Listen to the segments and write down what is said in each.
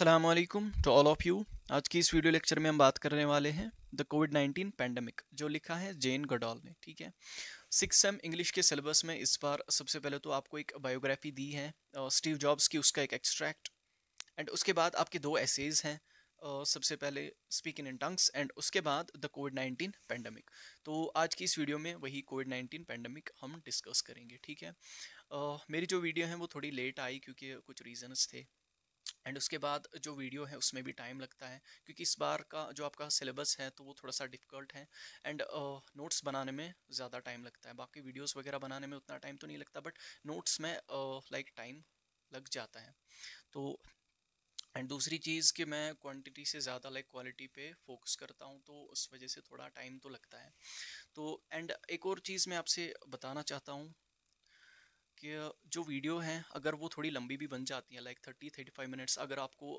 Aslam to all of you आज की इस वीडियो लेक्चर में हम बात करने वाले हैं द कोविड 19 पैंडमिक जो लिखा है जेन गडॉल ने ठीक है सिक्स सेम इंग्लिश के सिलेबस में इस बार सबसे पहले तो आपको एक बायोग्राफी दी है स्टीव जॉब्स की उसका एक एक्सट्रैक्ट एंड उसके बाद आपके दो एसेज हैं Uh, सबसे पहले स्पीकिंग इन टंग्स एंड उसके बाद द कोविड नाइन्टीन पैंडमिक तो आज की इस वीडियो में वही कोविड नाइन्टीन पैंडमिक हम डिस्कस करेंगे ठीक है uh, मेरी जो वीडियो है वो थोड़ी लेट आई क्योंकि कुछ रीजनस थे एंड उसके बाद जो वीडियो है उसमें भी टाइम लगता है क्योंकि इस बार का जो आपका सिलेबस है तो वो थोड़ा सा डिफ़िकल्ट है एंड नोट्स uh, बनाने में ज़्यादा टाइम लगता है बाकी वीडियोस वगैरह बनाने में उतना टाइम तो नहीं लगता बट नोट्स में लाइक uh, टाइम like, लग जाता है तो एंड दूसरी चीज़ कि मैं क्वांटिटी से ज़्यादा लाइक क्वालिटी पे फोकस करता हूँ तो उस वजह से थोड़ा टाइम तो लगता है तो एंड एक और चीज़ मैं आपसे बताना चाहता हूँ कि जो वीडियो हैं अगर वो थोड़ी लंबी भी बन जाती हैं like thirty thirty five minutes अगर आपको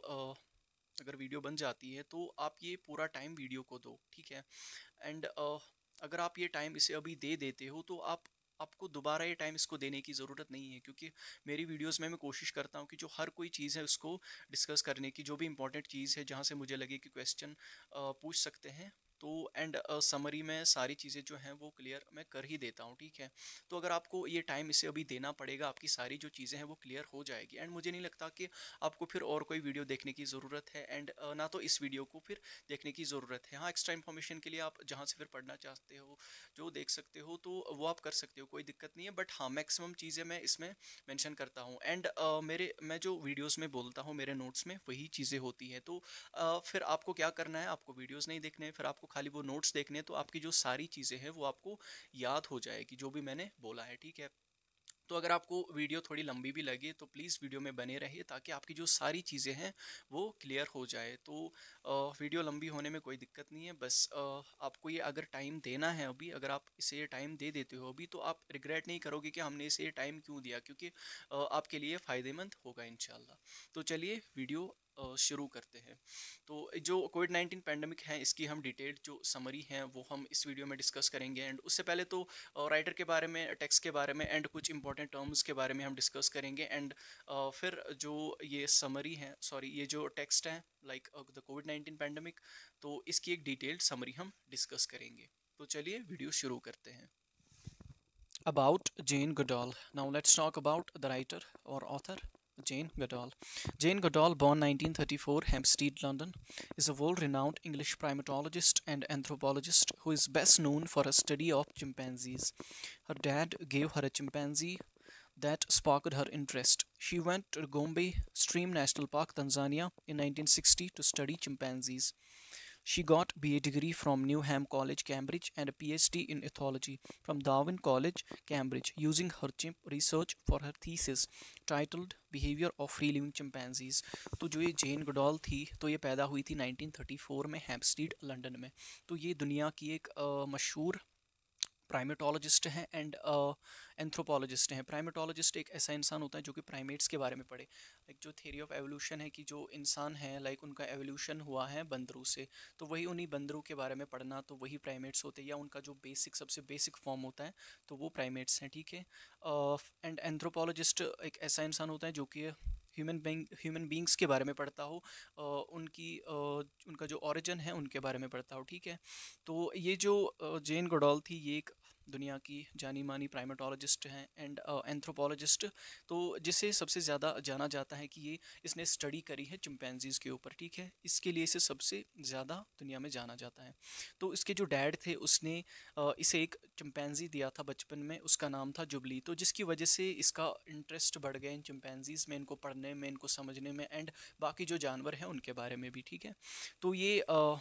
अगर वीडियो बन जाती है तो आप ये पूरा टाइम वीडियो को दो ठीक है एंड अगर आप ये टाइम इसे अभी दे देते हो तो आप आपको दोबारा ये टाइम इसको देने की ज़रूरत नहीं है क्योंकि मेरी वीडियोस में मैं कोशिश करता हूँ कि जो हर कोई चीज़ है उसको डिस्कस करने की जो भी इंपॉर्टेंट चीज़ है जहाँ से मुझे लगे कि क्वेश्चन पूछ सकते हैं तो एंड समरी में सारी चीज़ें जो हैं वो क्लियर मैं कर ही देता हूँ ठीक है तो अगर आपको ये टाइम इसे अभी देना पड़ेगा आपकी सारी जो चीज़ें हैं वो क्लियर हो जाएगी एंड मुझे नहीं लगता कि आपको फिर और कोई वीडियो देखने की ज़रूरत है एंड ना तो इस वीडियो को फिर देखने की ज़रूरत है हाँ एक्स्ट्रा इन्फॉर्मेशन के लिए आप जहाँ से फिर पढ़ना चाहते हो जो देख सकते हो तो वो आप कर सकते हो कोई दिक्कत नहीं है बट हाँ मैक्सिमम चीज़ें मैं इसमें मैंशन करता हूँ एंड मेरे मैं जो वीडियोज़ में बोलता हूँ मेरे नोट्स में वही चीज़ें होती हैं तो फिर आपको क्या करना है आपको वीडियोज़ नहीं देखने फिर आपको खाली वो नोट्स देखने हैं तो आपकी जो सारी चीज़ें हैं वो आपको याद हो जाएगी जो भी मैंने बोला है ठीक है तो अगर आपको वीडियो थोड़ी लंबी भी लगे तो प्लीज़ वीडियो में बने रहिए ताकि आपकी जो सारी चीज़ें हैं वो क्लियर हो जाए तो वीडियो लंबी होने में कोई दिक्कत नहीं है बस आपको ये अगर टाइम देना है अभी अगर आप इसे टाइम दे देते हो अभी तो आप रिग्रेट नहीं करोगे कि हमने इसे टाइम क्यों दिया क्योंकि आपके लिए फ़ायदेमंद होगा इन तो चलिए वीडियो शुरू करते हैं तो जो कोविड नाइन्टीन पैंडमिक है इसकी हम डिटेल्ड जो समरी हैं वो हम इस वीडियो में डिस्कस करेंगे एंड उससे पहले तो राइटर के बारे में टेक्स्ट के बारे में एंड कुछ इंपॉर्टेंट टर्म्स के बारे में हम डिस्कस करेंगे एंड फिर जो ये समरी है सॉरी ये जो टेक्स्ट है like the COVID nineteen pandemic तो इसकी एक डिटेल्ड समरी हम डिस्कस करेंगे तो चलिए वीडियो शुरू करते हैं about Jane Goodall now let's talk about the writer और author Jane Goodall. Jane Goodall, born 1934, Hampstead, London, is a world-renowned English primatologist and anthropologist who is best known for her study of chimpanzees. Her dad gave her a chimpanzee that sparked her interest. She went to Gombe Stream National Park, Tanzania in 1960 to study chimpanzees. She got BA degree from Newham College, Cambridge and a PhD in ethology from Darwin College, Cambridge using her chimp research for her thesis titled Behavior of Free Living Chimpanzees. तो जो ये Jane Goodall थी तो ये पैदा हुई थी 1934 में हैम्पस्टीड लंदन में तो ये दुनिया की एक मशहूर प्राइमेटोलॉजिस्ट हैं एंड एंथ्रोपोलॉजिस्ट uh, हैं प्राइमेटोलॉजिस्ट एक ऐसा इंसान होता है जो कि प्राइमेट्स के बारे में पढ़े लाइक जो थेरी ऑफ एवोल्यूशन है कि जो इंसान है लाइक उनका एवोल्यूशन हुआ है बंदरों से तो वही उन्हीं बंदरों के बारे में पढ़ना तो वही प्राइमेट्स होते हैं या उनका जो बेसिक सबसे बेसिक फॉर्म होता है तो वो प्राइमेट्स हैं ठीक है एंड uh, एंथ्रोपोलॉजिस्ट एक ऐसा इंसान होता है जो कि ह्यूमन बींग ह्यूमन बींग्स के बारे में पढ़ता हो uh, उनकी उनका जो ओरिजिन है उनके बारे में पढ़ता हो ठीक है तो ये जो जेन गोडॉल थी ये एक दुनिया की जानी मानी प्राइमेटोलॉजिस्ट हैं एंड एंथ्रोपोलॉजिस्ट uh, तो जिसे सबसे ज़्यादा जाना जाता है कि ये इसने स्टडी करी है चिंपैनजीज़ के ऊपर ठीक है इसके लिए इसे सबसे ज़्यादा दुनिया में जाना जाता है तो इसके जो डैड थे उसने uh, इसे एक चिंपैनजी दिया था बचपन में उसका नाम था जुबली तो जिसकी वजह से इसका इंटरेस्ट बढ़ गया इन चिंपैनजीज़ में इनको पढ़ने में इनको समझने में एंड बाकी जो जानवर हैं उनके बारे में भी ठीक है तो ये uh,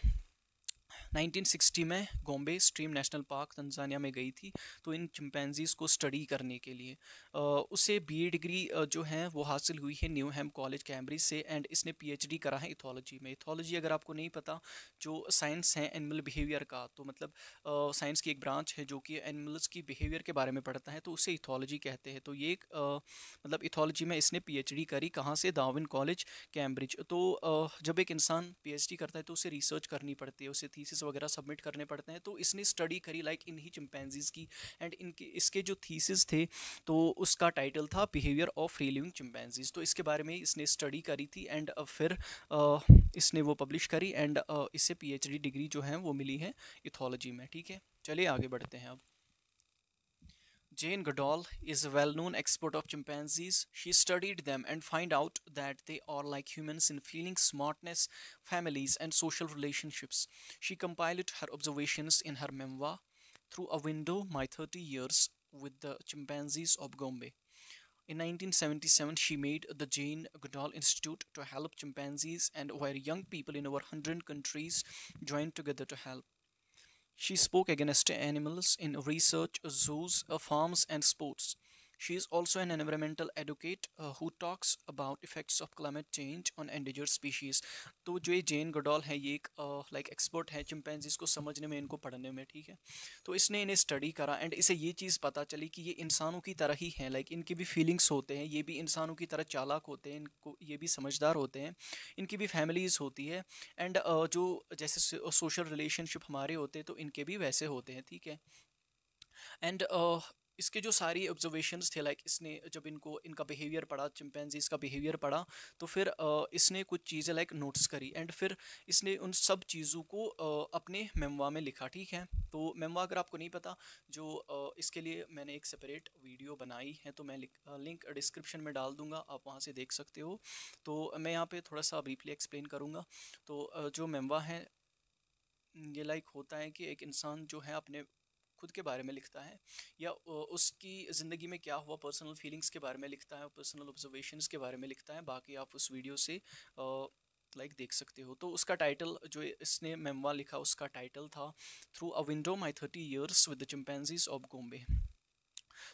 1960 में Gombe Stream National Park Tanzania में गई थी तो इन चिंपैनजीज़ को स्टडी करने के लिए उसे बी डिग्री जो है वो हासिल हुई है न्यू हैम कॉलेज कैम्ब्रिज से एंड इसने पीएचडी करा है इथोलॉजी में इथोलॉजी अगर आपको नहीं पता जो साइंस है एनिमल बिहेवियर का तो मतलब साइंस की एक ब्रांच है जो कि एनिमल्स की बिहेवियर के बारे में पढ़ता है तो उसे इथोलॉजी कहते हैं तो ये एक मतलब इथोलॉजी में इसने पी करी कहाँ से दाविन कॉलेज कैम्ब्रिज तो जब एक इंसान पी करता है तो उसे रिसर्च करनी पड़ती है उसे थीसिस थीसिस वगैरह सबमिट करने पड़ते हैं तो इसने स्टडी करी लाइक इन्हीं चिंपैनजीज़ की एंड इनके इसके जो थीसिस थे तो उसका टाइटल था behaviour of free living chimpanzees तो इसके बारे में इसने स्टडी करी थी एंड फिर इसने वो पब्लिश करी एंड इससे पी डिग्री जो है वो मिली है इथोलॉजी में ठीक है चलिए आगे बढ़ते हैं अब Jane Goodall is a well-known expert of chimpanzees. She studied them and find out that they are like humans in feelings, smartness, families, and social relationships. She compiled her observations in her memoir, Through a Window, My 30 Years with the Chimpanzees of Gombe. In 1977, she made the Jane Goodall Institute to help chimpanzees and where young people in over 100 countries joined together to help. She spoke against animals in research, zoos, farms and sports. She is also an environmental advocate uh, who talks about effects of climate change on endangered species. तो जो ये जेन गडोल है ये एक like uh, expert है chimpanzees को समझने में इनको पढ़ने में ठीक है तो इसने इन्हें स्टडी करा एंड इसे ये चीज़ पता चली कि ये इंसानों की तरह ही हैं लाइक like, इनके भी फीलिंग्स होते हैं ये भी इंसानों की तरह चालाक होते हैं इनको ये भी समझदार होते हैं इनकी भी फैमिलीज़ होती है एंड uh, जो जैसे सोशल रिलेशनशिप हमारे होते हैं तो इनके भी वैसे होते हैं ठीक है एंड uh, इसके जो सारी ऑब्जर्वेशंस थे लाइक इसने जब इनको इनका बिहेवियर पढ़ा चिंपैनजीज का बिहेवियर पढ़ा तो फिर इसने कुछ चीज़ें लाइक नोट्स करी एंड फिर इसने उन सब चीज़ों को अपने मेमवा में लिखा ठीक है तो मेमवा अगर आपको नहीं पता जो इसके लिए मैंने एक सेपरेट वीडियो बनाई है तो मैं लिंक डिस्क्रिप्शन में डाल दूँगा आप वहाँ से देख सकते हो तो मैं यहाँ पर थोड़ा सा ब्रीफली एक्सप्लेन करूँगा तो जो मेमवा है ये लाइक होता है कि एक इंसान जो है अपने खुद के बारे में लिखता है या उसकी ज़िंदगी में क्या हुआ पर्सनल फीलिंग्स के बारे में लिखता है पर्सनल ऑब्जर्वेशन के बारे में लिखता है बाकी आप उस वीडियो से लाइक देख सकते हो तो उसका टाइटल जो इसने मेमवा लिखा उसका टाइटल था through a window my thirty years with the chimpanzees of Gombe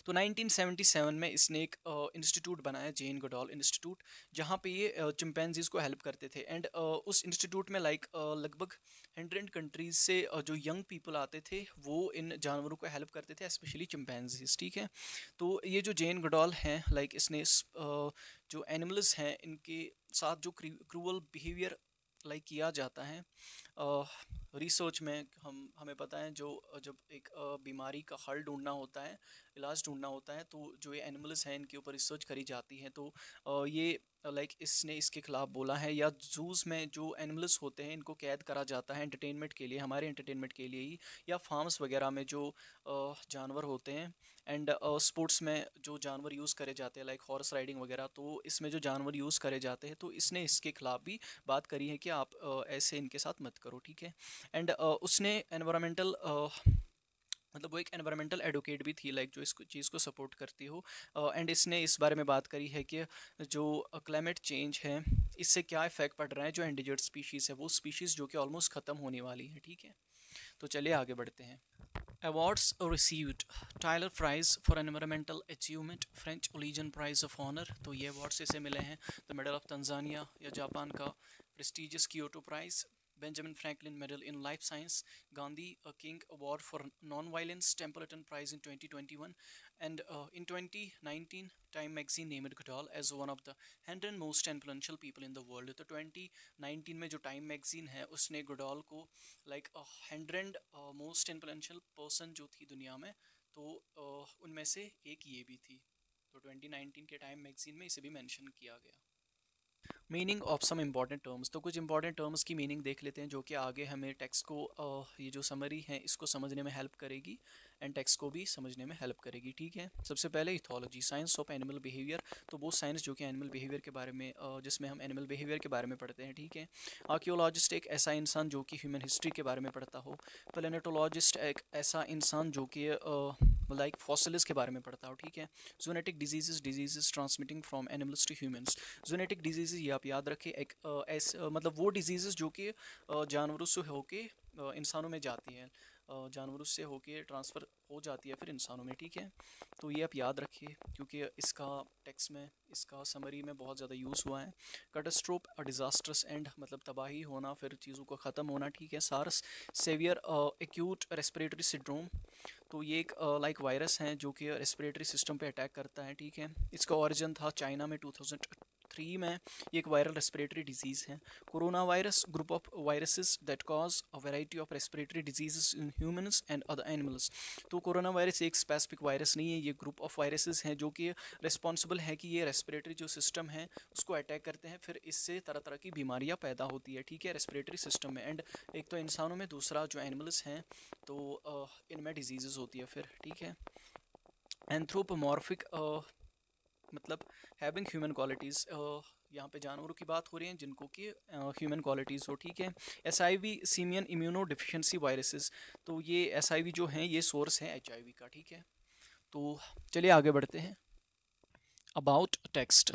तो 1977 में इसने एक इंस्टीट्यूट बनाया जेन गडोल इंस्टीट्यूट जहाँ पे ये चिंपैनजीज को हेल्प करते थे एंड उस इंस्टीट्यूट में लाइक लगभग हंड्रेड कंट्रीज से जो यंग पीपल आते थे वो इन जानवरों को हेल्प करते थे स्पेशली चिंपैनजीज ठीक है तो ये जो जेन गडोल हैं लाइक इसने जो एनिमल्स हैं इनके साथ जो क्रूअल बिहेवियर लाइक किया जाता है रिसर्च में हम हमें पता है जो जब एक बीमारी का हल ढूंढना होता है इलाज ढूंढना होता है तो जो ये एनिमल्स हैं इनके ऊपर रिसर्च करी जाती है तो ये लाइक इसने इसके खिलाफ बोला है या जूस में जो एनिमल्स होते हैं इनको कैद करा जाता है एंटरटेनमेंट के लिए हमारे एंटरटेनमेंट के लिए ही या फार्म्स वगैरह में जो जानवर होते हैं एंड स्पोर्ट्स में जो जानवर यूज़ करे जाते हैं लाइक हॉर्स राइडिंग वगैरह तो इसमें जो जानवर यूज़ करे जाते हैं तो इसने इसके ख़िलाफ़ भी बात करी है कि आप ऐसे इनके साथ मत करो ठीक है एंड उसने एनवायरमेंटल मतलब वो एक एनवायरमेंटल एडवोकेट भी थी लाइक जो इस चीज़ को सपोर्ट करती हो एंड इसने इस बारे में बात करी है कि जो क्लाइमेट चेंज है इससे क्या इफेक्ट पड़ रहा है जो एंडिजर्ड स्पीशीज़ है वो स्पीशीज़ जो कि ऑलमोस्ट ख़त्म होने वाली है ठीक है तो चलिए आगे बढ़ते हैं awards received Tyler prize for environmental achievement French Legion prize of honour तो ये अवार्ड्स इसे मिले हैं द मेडल ऑफ तंजानिया या जापान का प्रेस्टिजियस की prize Benjamin Franklin Medal in Life Science, Gandhi a King Award for Nonviolence Templeton Prize in 2021, and uh, in 2019, Time Magazine named Goodall as one of the 100 most influential people in the world. तो 2019 में जो Time Magazine है उसने Goodall को like a hundred uh, most influential person जो थी दुनिया में तो uh, उनमें से एक ये भी थी तो 2019 के Time Magazine में इसे भी mention किया गया meaning of some important terms तो कुछ इंपॉर्टेंट टर्म्स की मीनिंग देख लेते हैं जो कि आगे हमें टेक्स्ट को ये जो समरी है इसको समझने में हेल्प करेगी एंड टेक्स्ट को भी समझने में हेल्प करेगी ठीक है सबसे पहले ethology science of animal behaviour तो वो साइंस जो कि एनिमल बिहेवियर के बारे में जिसमें हम एनिमल बिहेवियर के बारे में पढ़ते हैं ठीक है आर्क्योलॉजिस्ट एक ऐसा इंसान जो कि ह्यूमन हिस्ट्री के बारे में पढ़ता हो प्लानटोलॉजिस्ट एक ऐसा इंसान जो कि लाइक फॉसिलिस के बारे में पढ़ता हूँ ठीक है zoonotic diseases diseases transmitting from animals to humans zoonotic diseases ये आप याद रखें एक ऐसे मतलब वो डिजीज़ जो कि जानवरों से होके इंसानों में जाती हैं जानवरों से होके ट्रांसफ़र हो जाती है फिर इंसानों में ठीक है तो ये आप याद रखिए क्योंकि इसका टेक्स में इसका समरी में बहुत ज़्यादा यूज़ हुआ है कटस्ट्रोप डिज़ास्ट्रस एंड मतलब तबाही होना फिर चीज़ों का ख़त्म होना ठीक है SARS severe acute respiratory syndrome तो ये एक लाइक वायरस हैं जो कि रेस्परेटरी सिस्टम पर अटैक करता है ठीक है इसका ओरिजिन था चाइना में टू थ्री में ये एक वायरल रेस्पिरेटरी डिजीज़ है corona virus group of viruses that cause a variety of respiratory diseases in humans and other animals तो कोरोना वायरस एक स्पेसिफिक वायरस नहीं है ये ग्रुप ऑफ वायरसेस हैं जो कि रिस्पॉन्सिबल है कि ये रेस्पिरेटरी जो सिस्टम है उसको अटैक करते हैं फिर इससे तरह तरह की बीमारियाँ पैदा होती है ठीक है रेस्पिरेटरी सिस्टम में एंड एक तो इंसानों में दूसरा जो एनिमल्स हैं तो इनमें डिजीज़ होती है फिर ठीक है एंथ्रोपोमॉर्फिक मतलब हैविंग ह्यूमन क्वालिटीज़ यहाँ पे जानवरों की बात हो रही है जिनको कि ह्यूमन क्वालिटीज़ हो ठीक है S I V simian immunodeficiency viruses तो ये एस आई वी जो हैं ये सोर्स हैं एच आई वी का ठीक है तो चलिए आगे बढ़ते हैं about text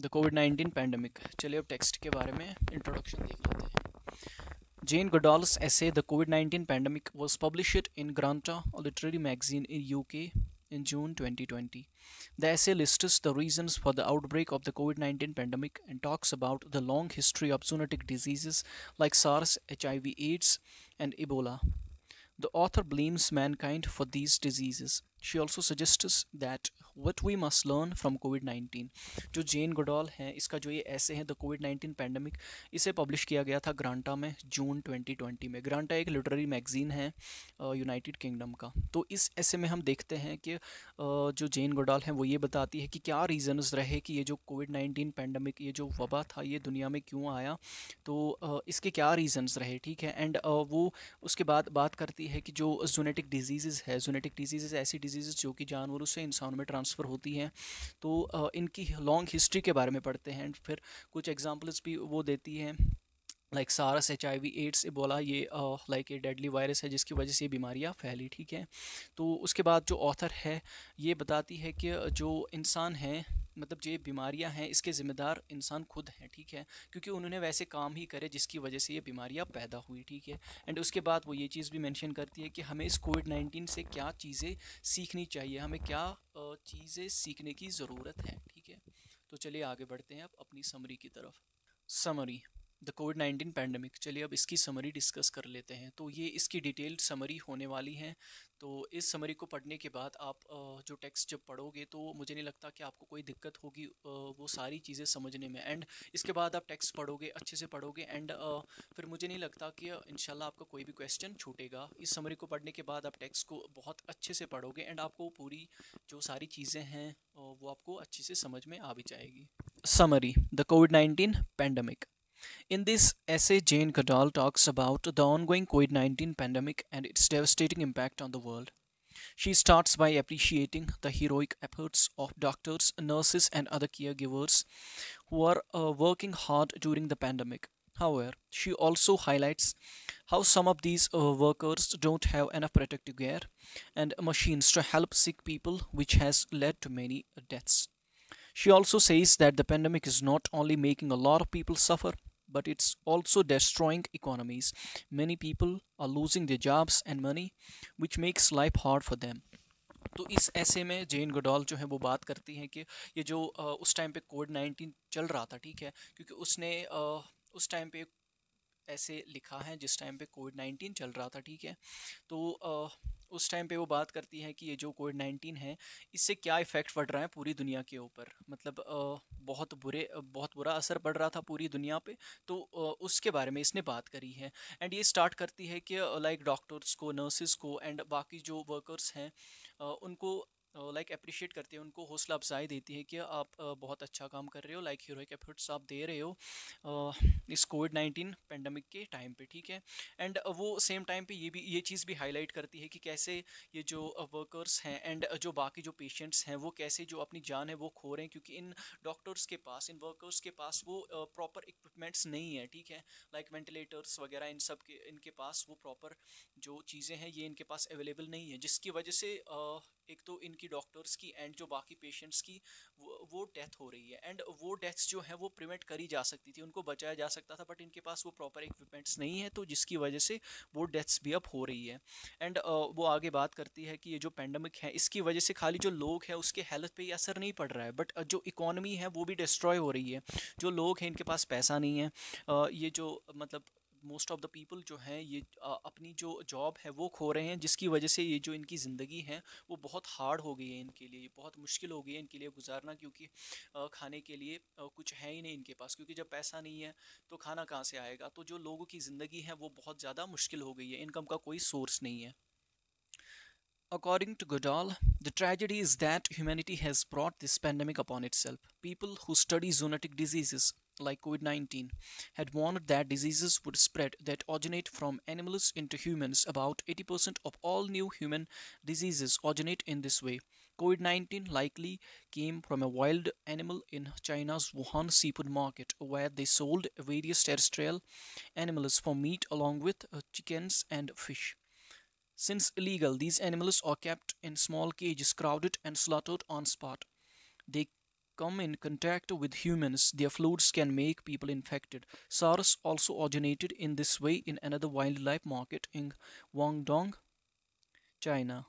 the COVID nineteen pandemic चलिए अब टेक्स्ट के बारे में इंट्रोडक्शन देख लेते हैं Jane Goodall's essay the COVID nineteen pandemic was publish in Granta literary magazine in U K in June 2020. The essay lists the reasons for the outbreak of the COVID 19 pandemic and talks about the long history of zoonotic diseases like SARS, HIV, AIDS, and Ebola. The author blames mankind for these diseases. she also suggests that what we must learn from COVID nineteen जो Jane Goodall हैं इसका जो ये essay हैं the COVID nineteen pandemic इसे publish किया गया था ग्रांटा में जून 2020 में ग्रांटा एक लिटरेरी मैगजीन है यूनाइटेड किंगडम का तो इस ऐसे में हम देखते हैं कि uh, जो जेन गोडॉल हैं वो ये बताती है कि क्या रीज़न्स रहे कि ये जो कोविड नाइन्टीन पैंडमिक ये जो वबा था ये दुनिया में क्यों आया तो uh, इसके क्या रीज़न्स रहे ठीक है एंड uh, वो उसके बाद बात करती है कि जो जोनेटिक डिजीज़ है जोनेटिक डिजीज़ ऐसी डिजीज़ जो कि जानवरों से इंसानों में ट्रांसफ़र होती हैं तो इनकी लॉन्ग हिस्ट्री के बारे में पढ़ते हैं फिर कुछ एग्ज़ाम्पल्स भी वो देती हैं like SARS H I V AIDS Ebola ये लाइक ए डेडली वायरस है जिसकी वजह से ये बीमारियाँ फैली ठीक है तो उसके बाद जो ऑथर है ये बताती है कि जो इंसान है मतलब जो ये बीमारियाँ हैं इसके ज़िम्मेदार इंसान खुद हैं ठीक है क्योंकि उन्होंने वैसे काम ही करे जिसकी वजह से ये बीमारियाँ पैदा हुई ठीक है एंड उसके बाद वो ये चीज़ भी मेंशन करती है कि हमें इस कोविड नाइन्टीन से क्या चीज़ें सीखनी चाहिए हमें क्या चीज़ें सीखने की ज़रूरत है ठीक है तो चलिए आगे बढ़ते हैं अब अपनी समरी की तरफ summary the COVID nineteen pandemic चलिए अब इसकी समरी डिस्कस कर लेते हैं तो ये इसकी डिटेल्ड समरी होने वाली है तो इस समरी को पढ़ने के बाद आप जो टेक्स्ट जब पढ़ोगे तो मुझे नहीं लगता कि आपको कोई दिक्कत होगी वो सारी चीज़ें समझने में एंड इसके बाद आप टेक्स्ट पढ़ोगे अच्छे से पढ़ोगे एंड फिर मुझे नहीं लगता कि इन आपका कोई भी क्वेश्चन छूटेगा इस समरी को पढ़ने के बाद आप टेक्स्ट को बहुत अच्छे से पढ़ोगे एंड आपको पूरी जो सारी चीज़ें हैं वो आपको अच्छे से समझ में आ भी जाएगी summary the COVID nineteen pandemic In this essay, Jane Goodall talks about the ongoing COVID 19 pandemic and its devastating impact on the world. She starts by appreciating the heroic efforts of doctors, nurses, and other caregivers who are uh, working hard during the pandemic. However, she also highlights how some of these uh, workers don't have enough protective gear and machines to help sick people, which has led to many deaths. She also says that the pandemic is not only making a lot of people suffer, but it's also destroying economies. Many people are losing their jobs and money, which makes life hard for them. तो इस ऐसे में जेन गडॉल जो है वो बात करती हैं कि ये जो आ, उस टाइम पे कोविड नाइन्टीन चल रहा था ठीक है क्योंकि उसने आ, उस टाइम पे ऐसे लिखा है जिस टाइम पे कोविड नाइन्टीन चल रहा था ठीक है तो आ, उस टाइम पे वो बात करती हैं कि ये जो कोविड नाइन्टीन है इससे क्या इफ़ेक्ट पड़ रहा है पूरी दुनिया के ऊपर मतलब बहुत बुरे बहुत बुरा असर पड़ रहा था पूरी दुनिया पे तो उसके बारे में इसने बात करी है एंड ये स्टार्ट करती है कि लाइक डॉक्टर्स को नर्सिस को एंड बाकी जो वर्कर्स हैं उनको लाइक अप्रिशिएट करती है उनको हौसला अफजाई देती है कि आप बहुत अच्छा काम कर रहे हो लाइक हीरोइक एफर्ट्स आप दे रहे हो इस कोविड नाइन्टीन पेंडेमिक के टाइम पे ठीक है एंड वो सेम टाइम पे ये भी ये चीज़ भी हाईलाइट करती है कि कैसे ये जो वर्कर्स हैं एंड जो बाकी जो पेशेंट्स हैं वो कैसे जो अपनी जान है वो खो रहे हैं क्योंकि इन डॉक्टर्स के पास इन वर्कर्स के पास वो प्रॉपर इक्विपमेंट्स नहीं है ठीक है लाइक वेंटिलेटर्स वगैरह इन सब के इनके पास वो प्रॉपर जो चीज़ें हैं ये इनके पास अवेलेबल नहीं है जिसकी वजह से एक तो इनके उनकी डॉक्टर्स की एंड जो बाकी पेशेंट्स की वो, वो डेथ हो रही है एंड वो डेथ्स जो है वो प्रिवेंट करी जा सकती थी उनको बचाया जा सकता था बट इनके पास वो प्रॉपर इक्विपमेंट्स नहीं है तो जिसकी वजह से वो डेथ्स भी अब हो रही है एंड वो आगे बात करती है कि ये जो पैंडमिक है इसकी वजह से खाली जो लोग हैं उसके हेल्थ ही असर नहीं पड़ रहा है बट जो इकोनमी है वो भी डिस्ट्रॉय हो रही है जो लोग हैं इनके पास पैसा नहीं है ये जो मतलब मोस्ट ऑफ द पीपल जो हैं ये अपनी जो जॉब है वो खो रहे हैं जिसकी वजह से ये जो इनकी ज़िंदगी है वो बहुत हार्ड हो गई है इनके लिए बहुत मुश्किल हो गई है इनके लिए गुजारना क्योंकि खाने के लिए कुछ है ही नहीं इनके पास क्योंकि जब पैसा नहीं है तो खाना कहाँ से आएगा तो जो लोगों की ज़िंदगी है वो बहुत ज़्यादा मुश्किल हो गई है इनकम का कोई सोर्स नहीं है According to Godal, the tragedy is that humanity has brought this pandemic upon itself. People who study zoonotic diseases like COVID-19 had warned that diseases would spread that originate from animals into humans. About 80% of all new human diseases originate in this way. COVID-19 likely came from a wild animal in China's Wuhan seafood market where they sold various terrestrial animals for meat along with uh, chickens and fish. Since illegal, these animals are kept in small cages, crowded and slaughtered on spot. They come in contact with humans, their fluids can make people infected. SARS also originated in this way in another wildlife market in Guangdong, China.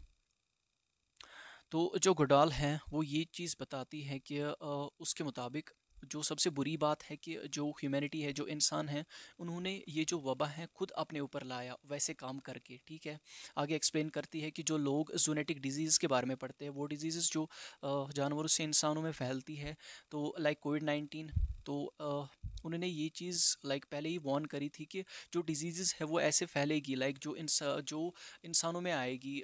तो जो गडाल हैं वो ये चीज़ बताती है कि उसके मुताबिक जो सबसे बुरी बात है कि जो ह्यूमैनिटी है जो इंसान है उन्होंने ये जो वबा है खुद अपने ऊपर लाया वैसे काम करके ठीक है आगे एक्सप्लेन करती है कि जो लोग जूनेटिक डिजीज़ के बारे में पढ़ते हैं वो डिजीज़ जो जानवरों से इंसानों में फैलती है तो लाइक कोविड नाइन्टीन तो उन्होंने ये चीज़ लाइक पहले ही वॉर्न करी थी कि जो डिजीज़ है वो ऐसे फैलेगी लाइक जो इंसा जो इंसानों में आएगी